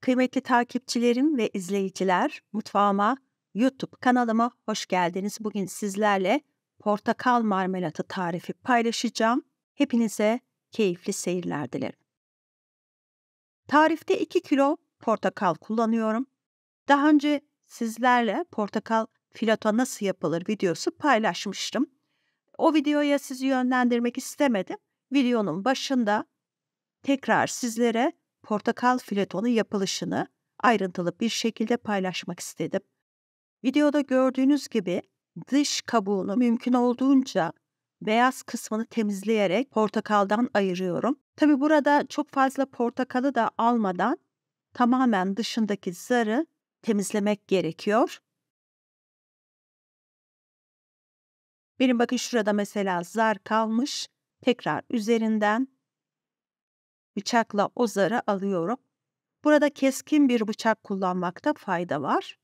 Kıymetli takipçilerim ve izleyiciler, mutfağıma, YouTube kanalıma hoş geldiniz. Bugün sizlerle portakal marmelatı tarifi paylaşacağım. Hepinize keyifli seyirler dilerim. Tarifte 2 kilo portakal kullanıyorum. Daha önce sizlerle portakal filato nasıl yapılır videosu paylaşmıştım. O videoya sizi yönlendirmek istemedim. Videonun başında tekrar sizlere portakal filetonu yapılışını ayrıntılı bir şekilde paylaşmak istedim. Videoda gördüğünüz gibi dış kabuğunu mümkün olduğunca beyaz kısmını temizleyerek portakaldan ayırıyorum. Tabi burada çok fazla portakalı da almadan tamamen dışındaki zarı temizlemek gerekiyor. Benim bakın şurada mesela zar kalmış. Tekrar üzerinden bıçakla o zarı alıyorum. Burada keskin bir bıçak kullanmakta fayda var.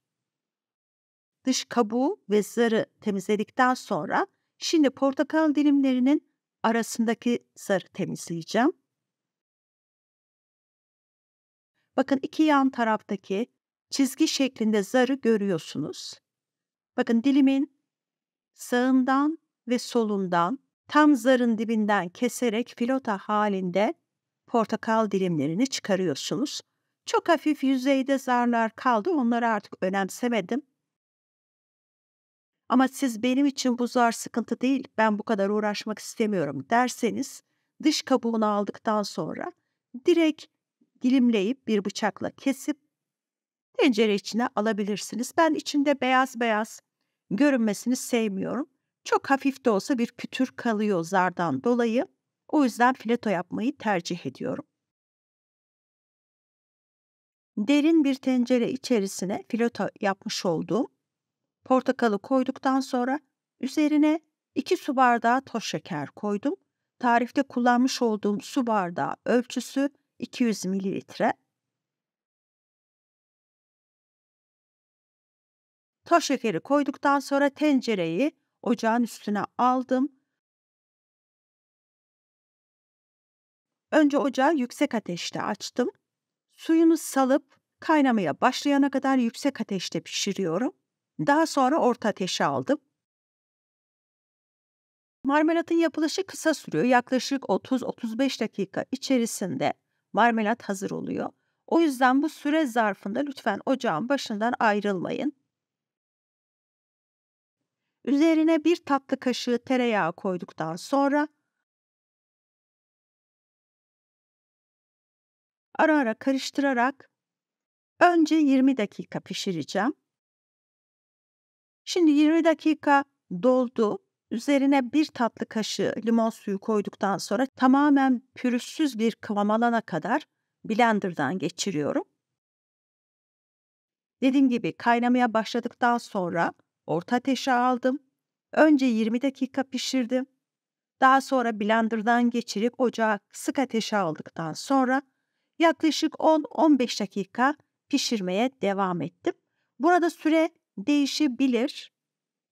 Dış kabuğu ve zarı temizledikten sonra şimdi portakal dilimlerinin arasındaki zarı temizleyeceğim. Bakın iki yan taraftaki çizgi şeklinde zarı görüyorsunuz. Bakın dilimin sağından ve solundan tam zarın dibinden keserek filota halinde portakal dilimlerini çıkarıyorsunuz. Çok hafif yüzeyde zarlar kaldı. Onları artık önemsemedim. Ama siz benim için bu zar sıkıntı değil, ben bu kadar uğraşmak istemiyorum derseniz dış kabuğunu aldıktan sonra direkt dilimleyip bir bıçakla kesip tencere içine alabilirsiniz. Ben içinde beyaz beyaz görünmesini sevmiyorum. Çok hafif de olsa bir kütür kalıyor zardan dolayı. O yüzden fileto yapmayı tercih ediyorum. Derin bir tencere içerisine fileto yapmış olduğum portakalı koyduktan sonra üzerine 2 su bardağı toz şeker koydum. Tarifte kullanmış olduğum su bardağı ölçüsü 200 mililitre. Toz şekeri koyduktan sonra tencereyi ocağın üstüne aldım Önce ocağı yüksek ateşte açtım. Suyunu salıp kaynamaya başlayana kadar yüksek ateşte pişiriyorum. Daha sonra orta ateşe aldım. Marmelatın yapılışı kısa sürüyor. Yaklaşık 30-35 dakika içerisinde marmelat hazır oluyor. O yüzden bu süre zarfında lütfen ocağın başından ayrılmayın. Üzerine bir tatlı kaşığı tereyağı koyduktan sonra ara ara karıştırarak önce 20 dakika pişireceğim. Şimdi 20 dakika doldu. Üzerine bir tatlı kaşığı limon suyu koyduktan sonra tamamen pürüzsüz bir kıvam alana kadar blenderdan geçiriyorum. Dediğim gibi kaynamaya başladıktan sonra orta ateşe aldım. Önce 20 dakika pişirdim. Daha sonra blenderdan geçirip ocağa sık ateşe aldıktan sonra yaklaşık 10-15 dakika pişirmeye devam ettim. Burada süre değişebilir.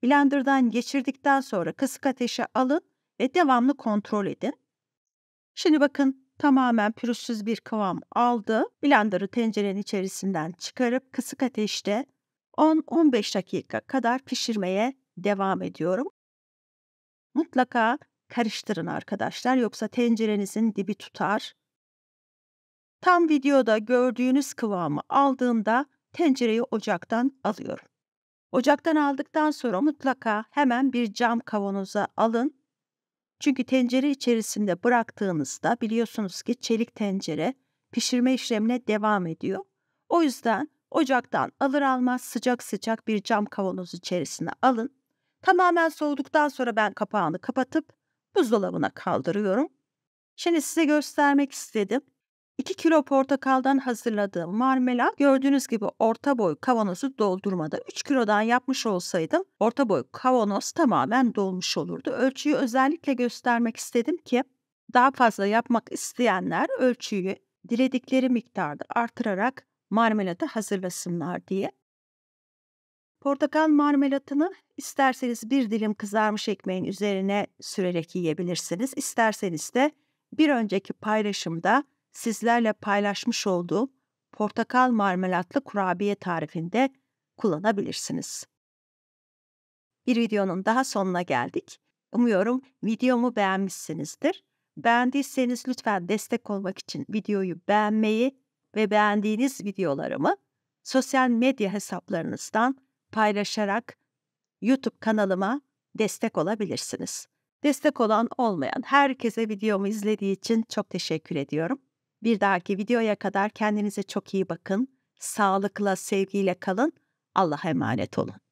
Blender'dan geçirdikten sonra kısık ateşe alın ve devamlı kontrol edin. Şimdi bakın tamamen pürüzsüz bir kıvam aldı. Blender'ı tencerenin içerisinden çıkarıp kısık ateşte 10-15 dakika kadar pişirmeye devam ediyorum. Mutlaka karıştırın arkadaşlar yoksa tencerenizin dibi tutar Tam videoda gördüğünüz kıvamı aldığında tencereyi ocaktan alıyorum. Ocaktan aldıktan sonra mutlaka hemen bir cam kavanoza alın. Çünkü tencere içerisinde bıraktığınızda biliyorsunuz ki çelik tencere pişirme işlemine devam ediyor. O yüzden ocaktan alır almaz sıcak sıcak bir cam kavanoz içerisine alın. Tamamen soğuduktan sonra ben kapağını kapatıp buzdolabına kaldırıyorum. Şimdi size göstermek istedim. 2 kilo portakaldan hazırladığım marmelat gördüğünüz gibi orta boy kavanozu doldurmadı. 3 kilodan yapmış olsaydım orta boy kavanoz tamamen dolmuş olurdu. Ölçüyü özellikle göstermek istedim ki daha fazla yapmak isteyenler ölçüyü diledikleri miktarda artırarak marmelatı hazırlasınlar diye. Portakal marmelatını isterseniz bir dilim kızarmış ekmeğin üzerine sürerek yiyebilirsiniz. İsterseniz de bir önceki paylaşımda sizlerle paylaşmış olduğum portakal marmelatlı kurabiye tarifinde kullanabilirsiniz. Bir videonun daha sonuna geldik. Umuyorum videomu beğenmişsinizdir. Beğendiyseniz lütfen destek olmak için videoyu beğenmeyi ve beğendiğiniz videolarımı sosyal medya hesaplarınızdan paylaşarak YouTube kanalıma destek olabilirsiniz. Destek olan olmayan herkese videomu izlediği için çok teşekkür ediyorum. Bir dahaki videoya kadar kendinize çok iyi bakın. Sağlıkla, sevgiyle kalın. Allah'a emanet olun.